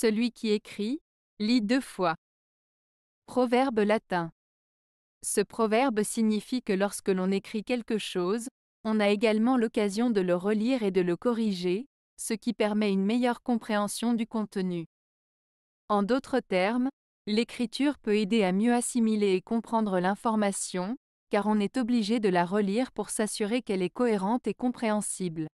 Celui qui écrit, lit deux fois. Proverbe latin. Ce proverbe signifie que lorsque l'on écrit quelque chose, on a également l'occasion de le relire et de le corriger, ce qui permet une meilleure compréhension du contenu. En d'autres termes, l'écriture peut aider à mieux assimiler et comprendre l'information, car on est obligé de la relire pour s'assurer qu'elle est cohérente et compréhensible.